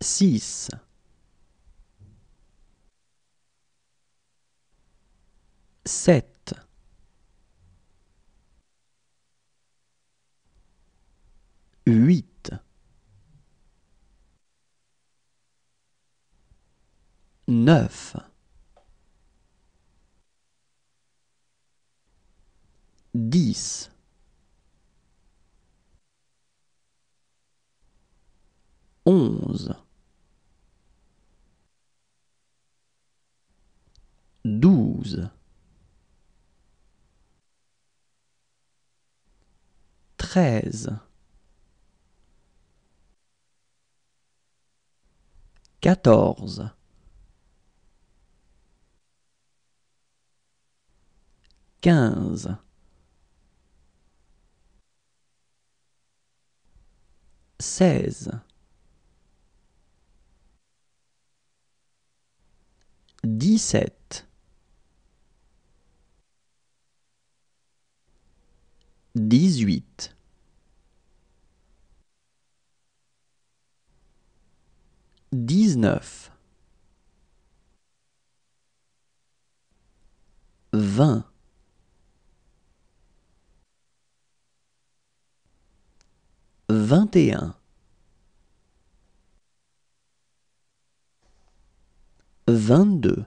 6 7 8 9 10 11 12 13 14 15 16 17 18 19 20 21 22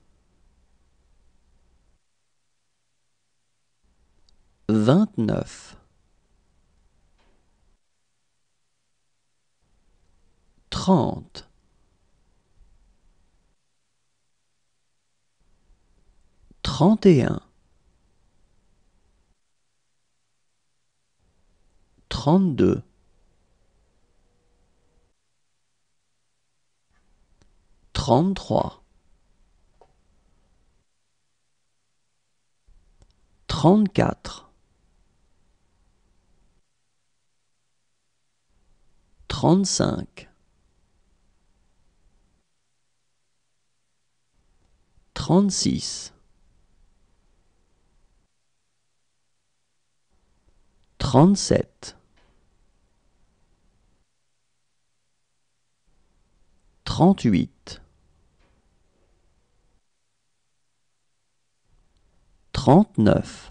29 30 31 32 33 34 35 36 37 38 39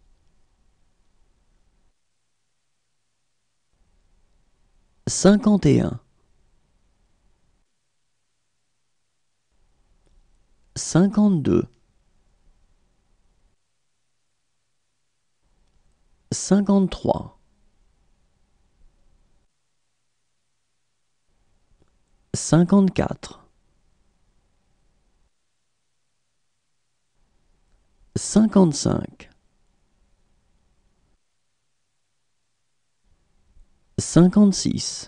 51 52 53 54 55 56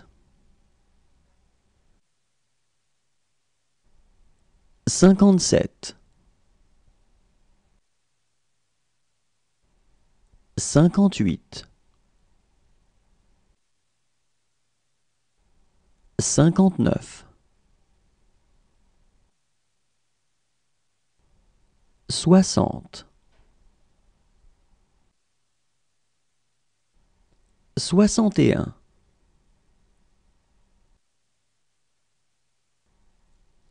57 58 59 60 61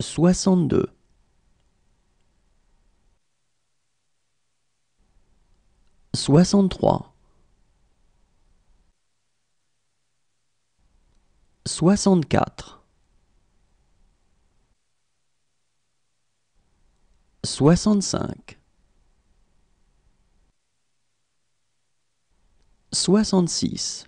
62 63 64 65 66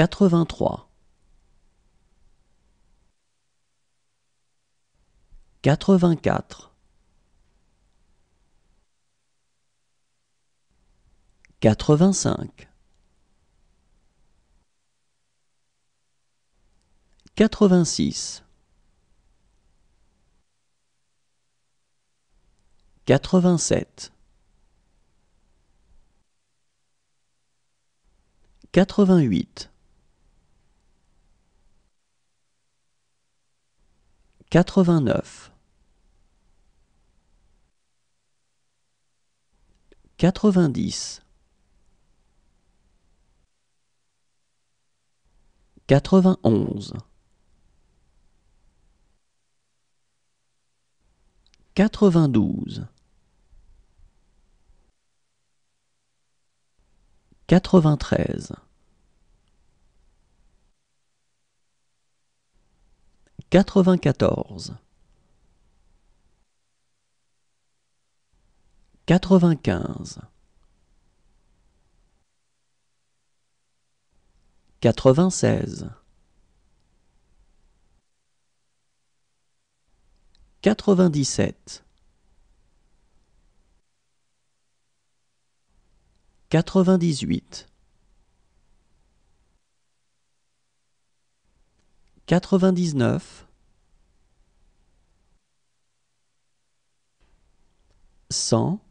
83 84 85 86 87 88 89 90 91 92 93 94 95 96 97 98 99 100